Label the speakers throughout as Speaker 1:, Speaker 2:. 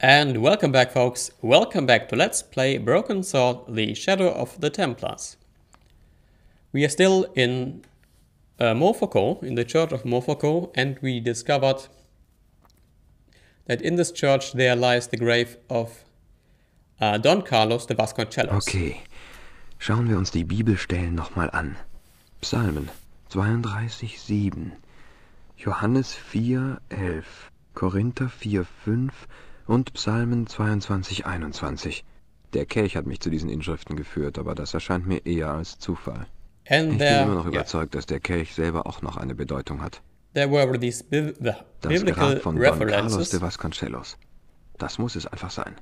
Speaker 1: And welcome back folks, welcome back to Let's Play Broken Sword, the Shadow of the Templars. We are still in uh, in the church of Morfoco, and we discovered that in this church there lies the grave of uh, Don Carlos de Vasconcelos. Okay,
Speaker 2: schauen wir uns die Bibelstellen nochmal an. Psalmen 32:7, Johannes 4:11, Korinther 4:5. und Psalmen 22, 21. Der Kelch hat mich zu diesen Inschriften geführt, aber das erscheint mir eher als Zufall. And ich bin immer noch überzeugt, yeah. dass der Kelch selber auch noch eine Bedeutung hat.
Speaker 1: There were these das Grab von Don Carlos de
Speaker 2: Vasconcelos. Das muss es einfach sein.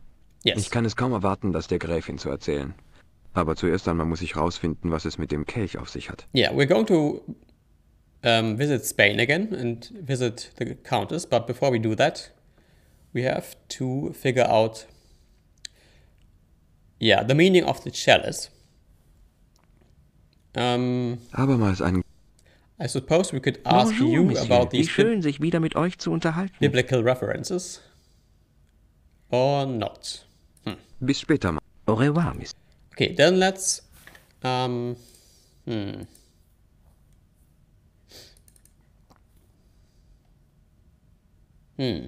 Speaker 2: Yes. Ich kann es kaum erwarten, das der Gräfin zu erzählen. Aber zuerst einmal muss ich rausfinden, was es mit dem Kelch auf sich hat.
Speaker 1: Yeah, we're going to um, visit Spain again and visit the Countess, but before we do that, we have to figure out yeah, the meaning of the chalice. Um, Abermals ein I suppose we could ask Bonjour, you Monsieur. about these schön, sich wieder mit euch zu unterhalten. biblical references. Or not. Hmm. Bis später. Au revoir, Miss. Okay, then let's... Um, hmm. Hmm.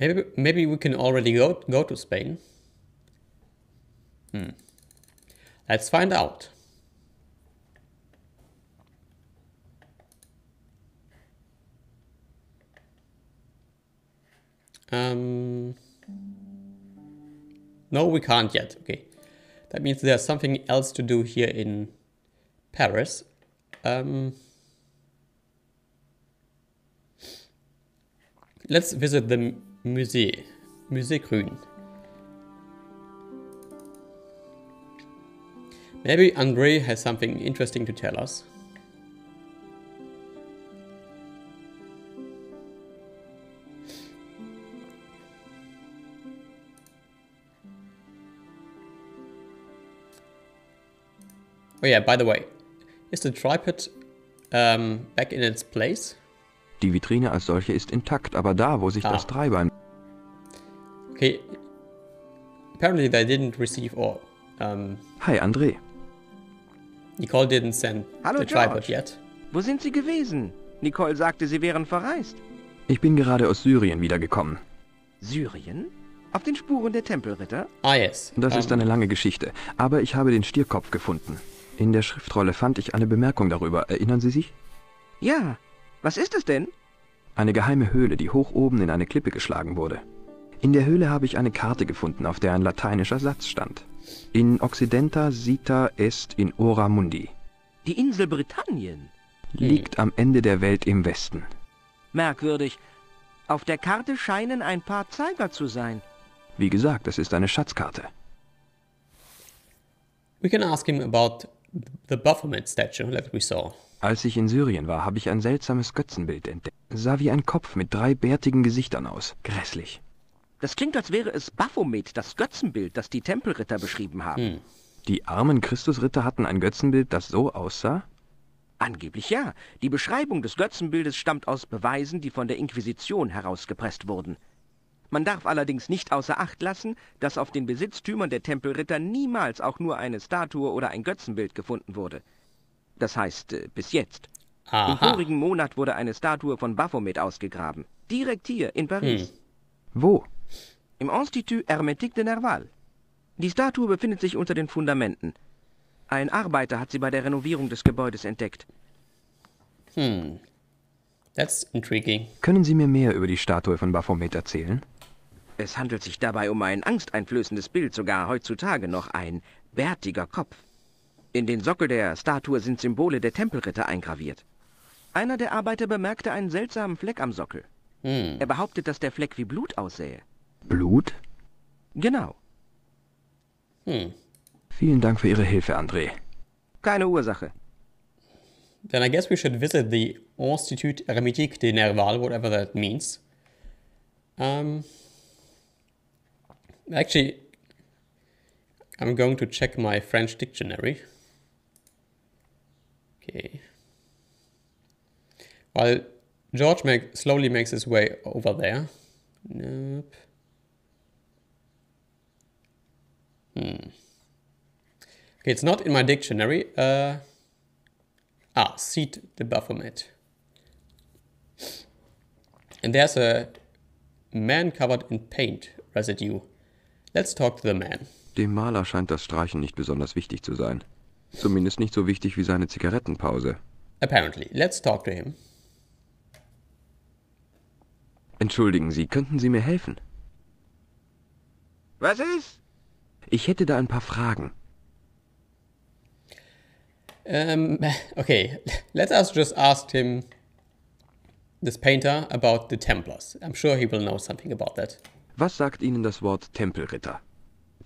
Speaker 1: Maybe maybe we can already go go to Spain. Hmm. Let's find out. Um, no, we can't yet. Okay. That means there's something else to do here in Paris. Um, let's visit the Musée. Musée Grün. Maybe André has something interesting to tell us. Oh yeah, by the way, is the tripod um, back in its place?
Speaker 2: Die Vitrine als solche ist intakt, aber da, wo sich ah. das Dreibein
Speaker 1: Okay. Apparently they didn't receive all. Um, Hi, André. Nicole didn't send Hallo, the tripod
Speaker 3: yet. Wo sind Sie gewesen?
Speaker 1: Nicole sagte, Sie wären verreist.
Speaker 3: Ich bin gerade
Speaker 2: aus Syrien wiedergekommen.
Speaker 3: Syrien? Auf den Spuren der Tempelritter?
Speaker 2: Ah, yes. Das um, ist eine lange Geschichte, aber ich habe den Stierkopf gefunden. In der Schriftrolle fand ich eine Bemerkung darüber. Erinnern Sie sich? Ja. Was ist es denn? Eine geheime Höhle, die hoch oben in eine Klippe geschlagen wurde. In der Höhle habe ich eine Karte gefunden, auf der ein lateinischer Satz stand. In Occidenta sita est in ora mundi.
Speaker 3: Die Insel Britannien?
Speaker 2: Hm. Liegt am Ende der Welt im Westen.
Speaker 3: Merkwürdig.
Speaker 1: Auf der Karte scheinen ein paar Zeiger zu sein.
Speaker 2: Wie gesagt, es ist eine Schatzkarte.
Speaker 1: We can ask him about the Baphomet statue that we saw.
Speaker 2: Als ich in Syrien war, habe ich ein seltsames Götzenbild entdeckt. Sah wie ein Kopf mit drei bärtigen Gesichtern aus.
Speaker 3: Grässlich. Das klingt, als wäre es Baphomet, das Götzenbild, das die Tempelritter beschrieben haben. Hm.
Speaker 2: Die armen Christusritter hatten ein Götzenbild, das so aussah?
Speaker 3: Angeblich ja. Die Beschreibung des Götzenbildes stammt aus Beweisen, die von der Inquisition herausgepresst wurden. Man darf allerdings nicht außer Acht lassen, dass auf den Besitztümern der Tempelritter niemals auch nur eine Statue oder ein Götzenbild gefunden wurde. Das heißt, äh, bis jetzt. Aha. Im vorigen Monat wurde eine Statue von Baphomet ausgegraben. Direkt hier in Paris. Hm. Wo? im Institut Hermétique de Nerval. Die Statue befindet sich unter den Fundamenten. Ein Arbeiter hat sie bei der Renovierung des Gebäudes entdeckt. Hm. That's intriguing.
Speaker 2: Können Sie mir mehr über die Statue von Baphomet erzählen?
Speaker 3: Es handelt sich dabei um ein angsteinflößendes Bild, sogar heutzutage noch ein bärtiger Kopf. In den Sockel der Statue sind Symbole der Tempelritter eingraviert. Einer der Arbeiter bemerkte einen seltsamen Fleck am Sockel. Hm. Er behauptet, dass der Fleck wie Blut aussähe. Blut? Genau.
Speaker 1: Hm.
Speaker 2: Vielen Dank für Ihre Hilfe, André.
Speaker 1: Keine Ursache. Then I guess we should visit the Institut Hermétique de Nerval, whatever that means. Um, actually, I'm going to check my French dictionary. Okay. While George make, slowly makes his way over there. Nope. Hmm. Okay, it's not in my dictionary. Uh, ah, seat the Baphomet. And there's a man covered in paint residue. Let's talk to the man.
Speaker 2: Dem Maler scheint das Streichen nicht besonders wichtig zu sein. Zumindest nicht so wichtig wie seine Zigarettenpause.
Speaker 1: Apparently. Let's talk to him.
Speaker 2: Entschuldigen Sie, könnten Sie mir helfen?
Speaker 1: Was ist?
Speaker 2: Ich hätte da ein paar Fragen.
Speaker 1: Um, ähm, okay, let us just ask him, this painter, about the Templars. I'm sure he will know something about that. Was sagt Ihnen das Wort Tempelritter?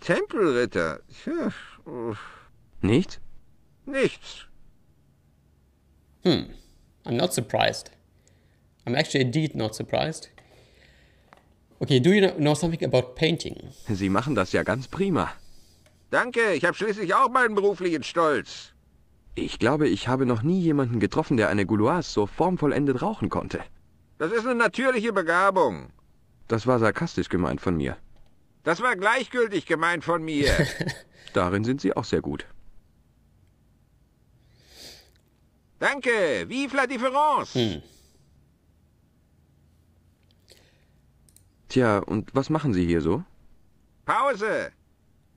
Speaker 1: Tempelritter? Tja. Nichts? Nichts. Hmm. I'm not surprised. I'm actually indeed not surprised. Okay, do you know something about painting? Sie machen das ja ganz prima.
Speaker 4: Danke, ich habe schließlich auch meinen beruflichen Stolz.
Speaker 2: Ich glaube, ich habe noch nie jemanden getroffen, der eine Gouloise so formvollendet rauchen konnte.
Speaker 4: Das ist eine natürliche Begabung.
Speaker 2: Das war sarkastisch gemeint von mir.
Speaker 4: Das war gleichgültig gemeint von mir.
Speaker 2: Darin sind Sie auch sehr gut.
Speaker 4: Danke, vive la différence!
Speaker 2: Hm. Tja, und was machen Sie hier so?
Speaker 4: Pause!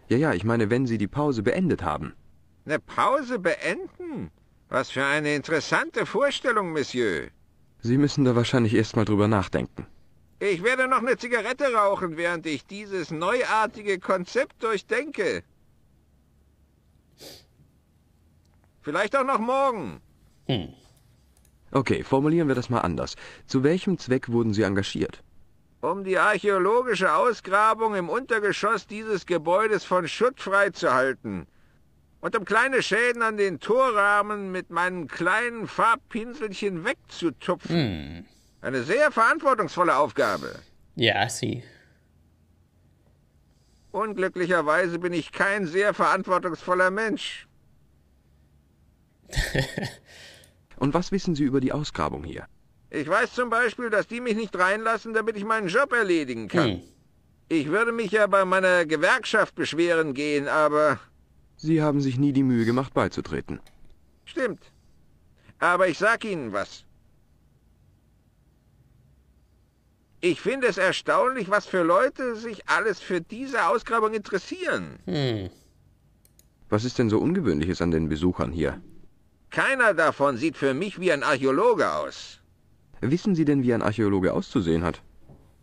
Speaker 2: Ja, ja, ich meine, wenn Sie die Pause beendet haben.
Speaker 4: Eine Pause beenden? Was für eine interessante Vorstellung, Monsieur.
Speaker 2: Sie müssen da wahrscheinlich erst mal drüber nachdenken.
Speaker 4: Ich werde noch eine Zigarette rauchen, während ich dieses neuartige Konzept durchdenke. Vielleicht auch noch morgen.
Speaker 2: Hm. Okay, formulieren wir das mal anders. Zu welchem Zweck wurden Sie engagiert?
Speaker 4: um die archäologische Ausgrabung im Untergeschoss dieses Gebäudes von Schutt freizuhalten und um kleine Schäden an den Torrahmen mit meinen kleinen Farbpinselchen wegzutupfen. Hm. Eine sehr verantwortungsvolle Aufgabe.
Speaker 1: Ja, sie.
Speaker 4: Unglücklicherweise bin ich kein sehr verantwortungsvoller Mensch.
Speaker 2: und was wissen Sie über die Ausgrabung hier?
Speaker 4: Ich weiß zum Beispiel, dass die mich nicht reinlassen, damit ich meinen Job erledigen kann. Hm. Ich würde mich ja bei meiner Gewerkschaft beschweren gehen, aber...
Speaker 2: Sie haben sich nie die Mühe gemacht, beizutreten.
Speaker 4: Stimmt. Aber ich sag Ihnen was. Ich finde es erstaunlich, was für Leute sich alles für diese Ausgrabung interessieren. Hm.
Speaker 2: Was ist denn so Ungewöhnliches an den Besuchern hier?
Speaker 4: Keiner davon sieht für mich wie ein Archäologe aus.
Speaker 2: Wissen Sie denn, wie ein Archäologe auszusehen hat?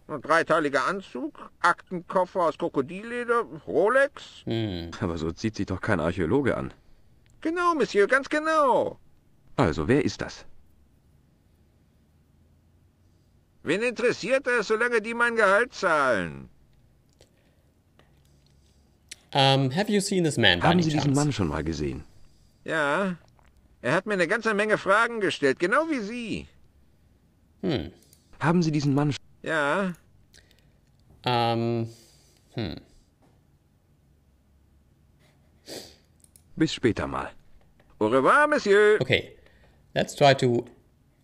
Speaker 4: Ein dreiteiliger Anzug, Aktenkoffer aus Krokodilleder, Rolex.
Speaker 2: Hm. Aber so zieht sich doch kein Archäologe an.
Speaker 4: Genau, Monsieur, ganz genau.
Speaker 2: Also, wer ist das?
Speaker 4: Wen interessiert das, solange die mein Gehalt zahlen? Um,
Speaker 1: have you seen this man? Haben Sie diesen Mann schon mal gesehen?
Speaker 4: Ja. Er hat mir eine ganze Menge Fragen gestellt, genau wie Sie.
Speaker 1: Hm. Haben Sie diesen Mann?
Speaker 4: Ja. Ähm.
Speaker 2: Hm.
Speaker 1: Bis später mal. Au revoir, Monsieur. Okay. Let's try to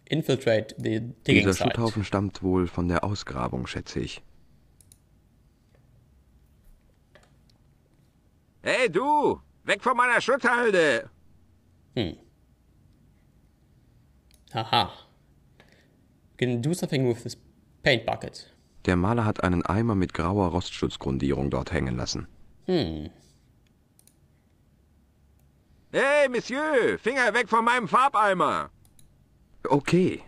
Speaker 1: infiltrate the digging Dieser Schutthaufen
Speaker 2: stammt wohl von der Ausgrabung, schätze ich.
Speaker 4: Hey, du! Weg von meiner Schutthalde!
Speaker 1: Hm. Aha can do something with this paint bucket.
Speaker 2: Der Maler hat einen Eimer mit grauer Rostschutzgrundierung dort hängen lassen.
Speaker 1: Hm.
Speaker 4: Hey, Monsieur, Finger weg von meinem Farbeimer. Okay.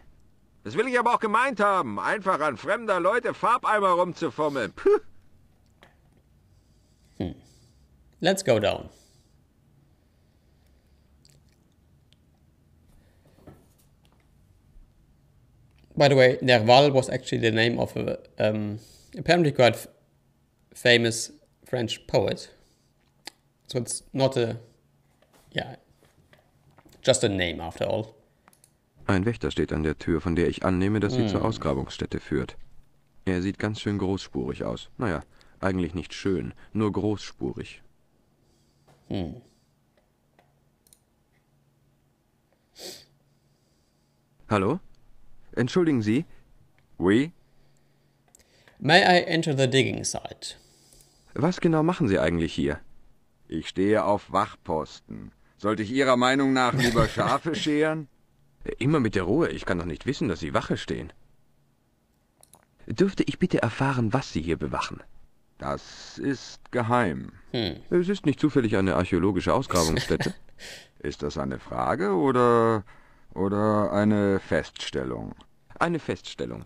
Speaker 4: Das will ich aber auch gemeint haben, einfach an fremder Leute Farbeimer rumzufummeln. Puh.
Speaker 1: Hm. Let's go down. By the way, Nerval was actually the name of a um, apparently quite famous French poet. So it's not a, yeah, just a name after all.
Speaker 2: Ein Wächter steht an der Tür, von der ich annehme, dass sie mm. zur Ausgrabungsstätte führt. Er sieht ganz schön großspurig aus. Naja, eigentlich nicht schön, nur großspurig. Hm. Hallo? Entschuldigen Sie? Oui?
Speaker 1: May I enter the digging site?
Speaker 2: Was genau machen Sie eigentlich hier? Ich stehe auf Wachposten. Sollte ich Ihrer Meinung nach lieber Schafe scheren? Immer mit der Ruhe. Ich kann doch nicht wissen, dass Sie Wache stehen. Dürfte ich bitte erfahren, was Sie hier bewachen? Das ist geheim. Hm. Es ist nicht zufällig eine archäologische Ausgrabungsstätte. ist das eine Frage oder oder eine Feststellung? Eine Feststellung.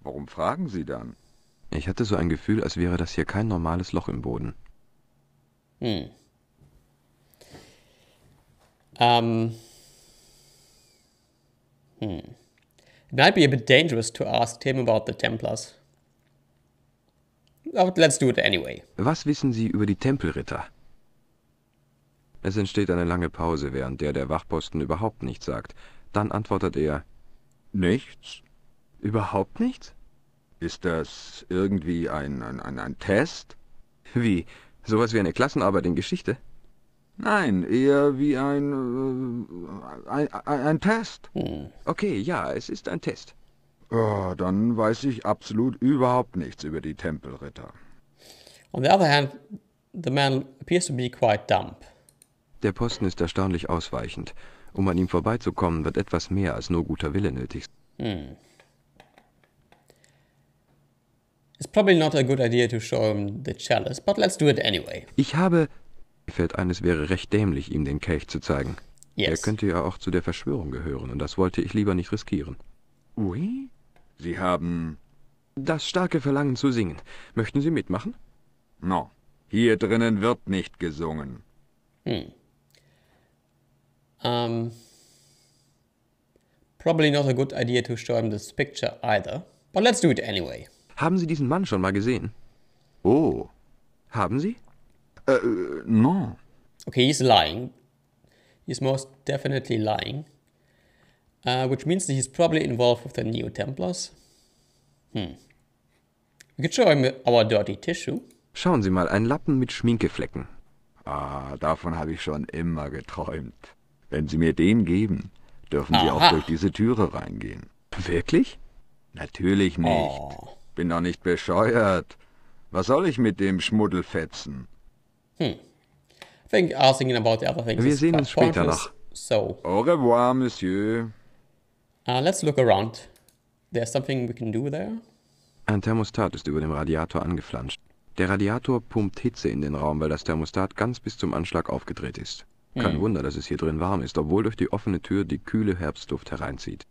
Speaker 2: Warum
Speaker 4: fragen Sie dann?
Speaker 2: Ich hatte so ein Gefühl, als wäre das hier kein normales Loch im Boden.
Speaker 1: Hm. Ähm. Hm. It might be a bit dangerous to ask him about the Templars.
Speaker 2: Oh, but let's do it anyway. Was wissen Sie über die Tempelritter? Es entsteht eine lange Pause, während der der Wachposten überhaupt nichts sagt. Dann antwortet er, Nichts? Überhaupt nichts? Ist das irgendwie ein, ein, ein, ein Test? Wie? Sowas wie eine Klassenarbeit in Geschichte? Nein, eher wie ein, äh, ein,
Speaker 1: ein, ein, Test.
Speaker 2: Hm. Okay, ja, es ist ein Test. Oh, dann weiß ich
Speaker 1: absolut überhaupt
Speaker 2: nichts über die Tempelritter.
Speaker 1: On the other hand, the man appears to be quite dumb.
Speaker 2: Der Posten ist erstaunlich ausweichend. Um an ihm vorbeizukommen, wird etwas mehr als nur guter Wille nötig.
Speaker 1: Hm. It's probably not a good idea to show him the chalice, but let's do it anyway.
Speaker 2: Ich habe... Mir fällt eines wäre recht dämlich, ihm den Kelch zu zeigen. Yes. Er könnte ja auch zu der Verschwörung gehören, und das wollte ich lieber nicht riskieren. Oui? Sie haben... Das starke Verlangen zu singen. Möchten Sie mitmachen? No. Hier drinnen wird
Speaker 1: nicht gesungen. Hm. Um, ähm, probably not a good idea to show him this picture either, but let's do it anyway. Haben Sie diesen Mann schon mal gesehen? Oh, haben Sie? Äh, uh, no. Okay, he's lying. He's most definitely lying. Uh, which means that he's probably involved with the new Templars. Hm. We could show him our dirty tissue.
Speaker 2: Schauen Sie mal, ein Lappen mit Schminkeflecken. Ah, davon habe ich schon immer geträumt. Wenn Sie mir den geben, dürfen Aha. Sie auch durch diese Türe reingehen. Wirklich? Natürlich nicht. Oh. Bin doch nicht bescheuert. Was soll ich mit dem Schmuddel fetzen?
Speaker 1: Hm. Think I was thinking about the other things. Wir sehen uns später noch. So. Au revoir, Monsieur. Uh, let's look around. There's something we can do there.
Speaker 2: Ein Thermostat ist über dem Radiator angeflanscht. Der Radiator pumpt Hitze in den Raum, weil das Thermostat ganz bis zum Anschlag aufgedreht ist. Kein hm. Wunder, dass es hier drin warm ist, obwohl durch die offene Tür die kühle Herbstluft hereinzieht.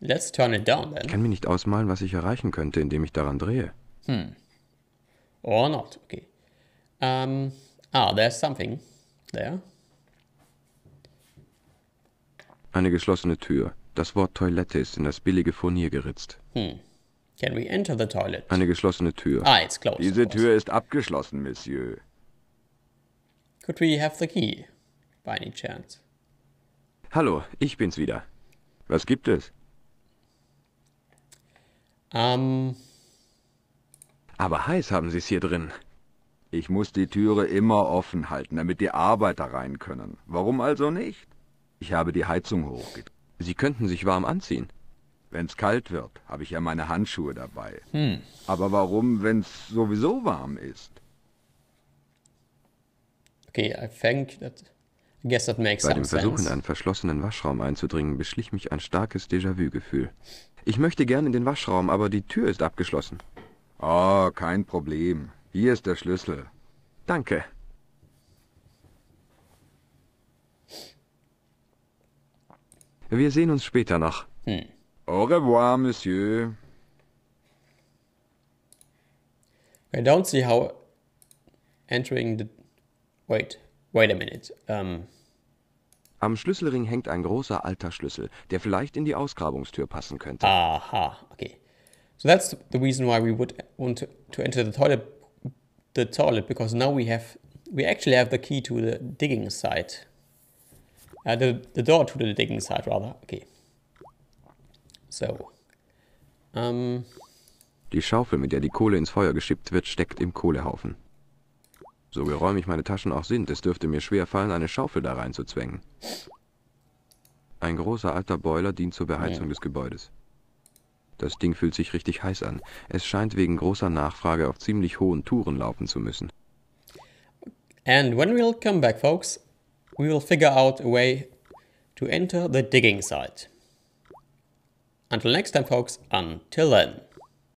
Speaker 1: Let's turn it down then. Ich kann
Speaker 2: mir nicht ausmalen, was ich erreichen könnte, indem ich daran drehe. Hm.
Speaker 1: Or not, okay. Um, ähm, ah, there's something there.
Speaker 2: Eine geschlossene Tür. Das Wort Toilette ist in das billige Furnier geritzt.
Speaker 1: Hm. Can we enter the toilet?
Speaker 2: Eine geschlossene Tür.
Speaker 1: Ah, it's closed. Diese Tür ist abgeschlossen, Monsieur. Could we have the key? by any chance?
Speaker 2: Hallo, ich bin's wieder. Was gibt es?
Speaker 1: Ähm.
Speaker 2: Aber heiß haben Sie's hier drin. Ich muss die Türe immer offen halten, damit die Arbeiter rein können. Warum also nicht? Ich habe die Heizung hochgedreht. Sie könnten sich warm anziehen. Wenn's kalt wird, habe ich ja meine Handschuhe dabei. Hm. Aber warum, wenn's sowieso warm ist?
Speaker 1: Okay, I think that bei den Versuchen, einen
Speaker 2: verschlossenen Waschraum einzudringen, beschlich mich ein starkes Déjà-vu-Gefühl. Ich möchte gerne in den Waschraum, aber die Tür ist abgeschlossen. Oh, kein Problem. Hier ist der Schlüssel. Danke. Wir sehen uns später noch. Hm. Au revoir, Monsieur.
Speaker 1: I don't see how entering the... Wait, Wait a minute. Um. Ähm. Am Schlüsselring hängt ein
Speaker 2: großer alter Schlüssel, der vielleicht in die Ausgrabungstür passen könnte.
Speaker 1: Aha, okay. So that's the reason why we would want to, to enter the toilet, the toilet, because now we have, we actually have the key to the digging site. Uh, the, the door to the digging site, rather. Okay. So. Um.
Speaker 2: Die Schaufel, mit der die Kohle ins Feuer geschippt wird, steckt im Kohlehaufen. So geräumig meine Taschen auch sind, es dürfte mir schwer fallen, eine Schaufel da reinzuzwängen. Ein großer alter Boiler dient zur Beheizung des Gebäudes. Das Ding fühlt sich richtig heiß an. Es scheint wegen großer Nachfrage auf ziemlich hohen Touren laufen zu müssen.
Speaker 1: And when we'll come back, folks, we will figure out a way to enter the digging site. Until next time, folks, until then.